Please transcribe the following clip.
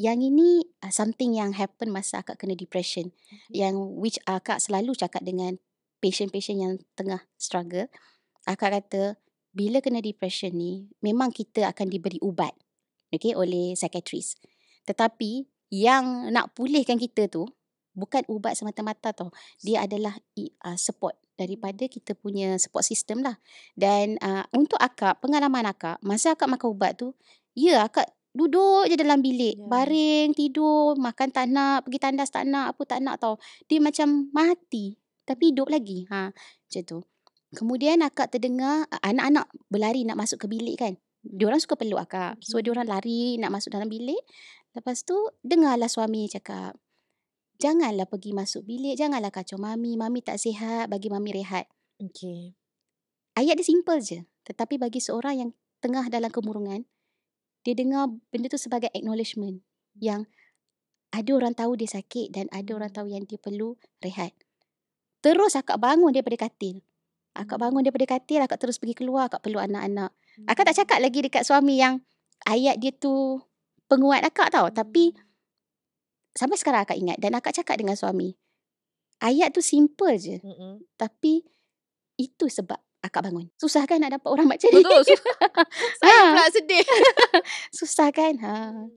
yang ini uh, something yang happen masa akak kena depression mm-hmm. yang which akak selalu cakap dengan patient-patient yang tengah struggle akak kata bila kena depression ni memang kita akan diberi ubat okey oleh psychiatrist tetapi yang nak pulihkan kita tu bukan ubat semata-mata tau dia adalah uh, support mm-hmm. daripada kita punya support system lah dan uh, untuk akak pengalaman akak masa akak makan ubat tu ya akak duduk je dalam bilik yeah. baring tidur makan tak nak pergi tandas tak nak apa tak nak tau dia macam mati tapi hidup lagi ha macam tu kemudian akak terdengar anak-anak berlari nak masuk ke bilik kan dia orang suka peluk akak so mhm. dia orang lari nak masuk dalam bilik lepas tu dengarlah suami cakap janganlah pergi masuk bilik janganlah kacau mami mami tak sihat bagi mami rehat okey ayat dia simple je tetapi bagi seorang yang tengah dalam kemurungan dia dengar benda tu sebagai acknowledgement yang ada orang tahu dia sakit dan ada orang hmm. tahu yang dia perlu rehat. Terus akak bangun daripada katil. Akak hmm. bangun daripada katil, akak terus pergi keluar, akak perlu anak-anak. Akak tak hmm. cakap lagi dekat suami yang ayat dia tu penguat akak tau. Tapi sampai sekarang akak ingat dan akak cakap dengan suami. Ayat tu simple je. hmm Tapi itu sebab akak bangun. Susah kan nak dapat orang macam ni? Betul. Saya ah. pula sedih. susah again, huh?